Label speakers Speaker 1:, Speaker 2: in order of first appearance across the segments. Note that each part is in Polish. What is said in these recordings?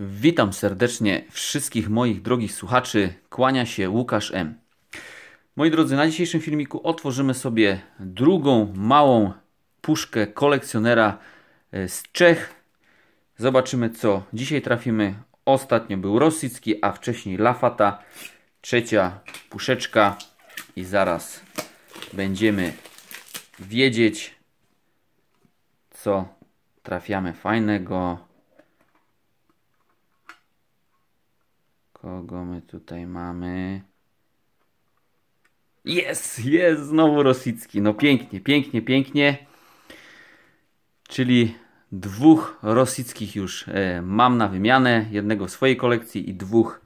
Speaker 1: Witam serdecznie wszystkich moich drogich słuchaczy. Kłania się Łukasz M. Moi drodzy, na dzisiejszym filmiku otworzymy sobie drugą małą puszkę kolekcjonera e, z Czech. Zobaczymy co dzisiaj trafimy. Ostatnio był Rosicki, a wcześniej Lafata. Trzecia puszeczka i zaraz będziemy wiedzieć co trafiamy fajnego. Kogo my tutaj mamy? Jest, jest, znowu Rosicki. No pięknie, pięknie, pięknie. Czyli dwóch Rosickich już e, mam na wymianę. Jednego w swojej kolekcji i dwóch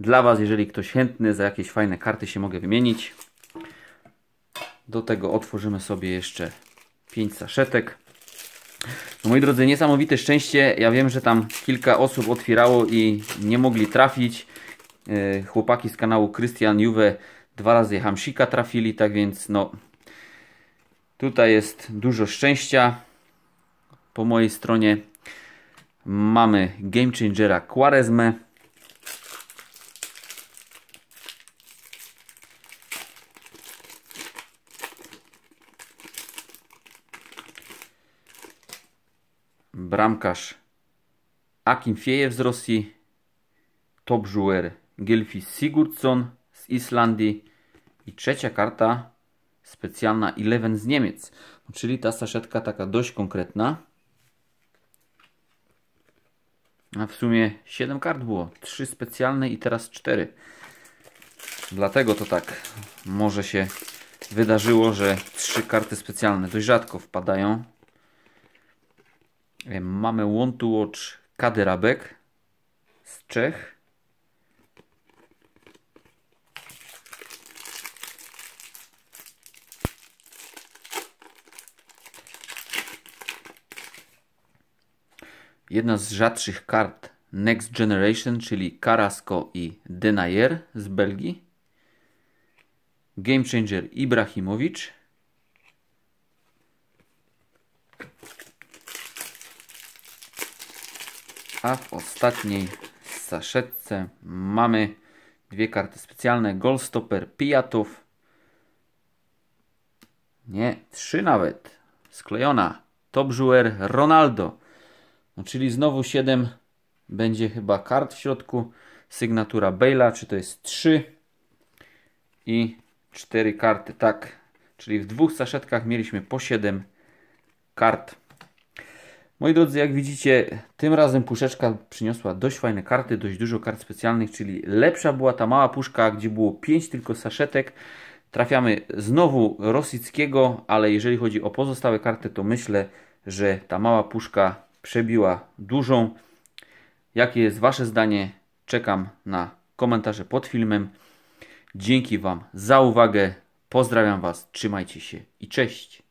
Speaker 1: dla Was, jeżeli ktoś chętny, za jakieś fajne karty się mogę wymienić. Do tego otworzymy sobie jeszcze pięć saszetek. Moi drodzy, niesamowite szczęście. Ja wiem, że tam kilka osób otwierało i nie mogli trafić. E, chłopaki z kanału Christian Juve dwa razy Hamsika trafili, tak więc no tutaj jest dużo szczęścia. Po mojej stronie mamy Game Changera Quaresme. bramkarz Akim Fiejew z Rosji, top żuer Sigurdsson z Islandii i trzecia karta specjalna Eleven z Niemiec. No, czyli ta saszetka taka dość konkretna. A w sumie 7 kart było. 3 specjalne i teraz 4. Dlatego to tak może się wydarzyło, że 3 karty specjalne dość rzadko wpadają Mamy One to Watch Kadyrabek z Czech. Jedna z rzadszych kart Next Generation, czyli Carrasco i Denayer z Belgii. Game Changer Ibrahimowicz. A w ostatniej saszetce mamy dwie karty specjalne. Goldstopper Pijatów. Nie, trzy nawet. Sklejona. Top Jouer Ronaldo. No, czyli znowu 7 będzie chyba kart w środku. Sygnatura Bale'a, czy to jest 3 i 4 karty, tak. Czyli w dwóch saszetkach mieliśmy po 7 kart. Moi drodzy, jak widzicie, tym razem puszeczka przyniosła dość fajne karty, dość dużo kart specjalnych, czyli lepsza była ta mała puszka, gdzie było 5 tylko saszetek. Trafiamy znowu Rosickiego, ale jeżeli chodzi o pozostałe karty, to myślę, że ta mała puszka przebiła dużą. Jakie jest Wasze zdanie? Czekam na komentarze pod filmem. Dzięki Wam za uwagę. Pozdrawiam Was, trzymajcie się i cześć.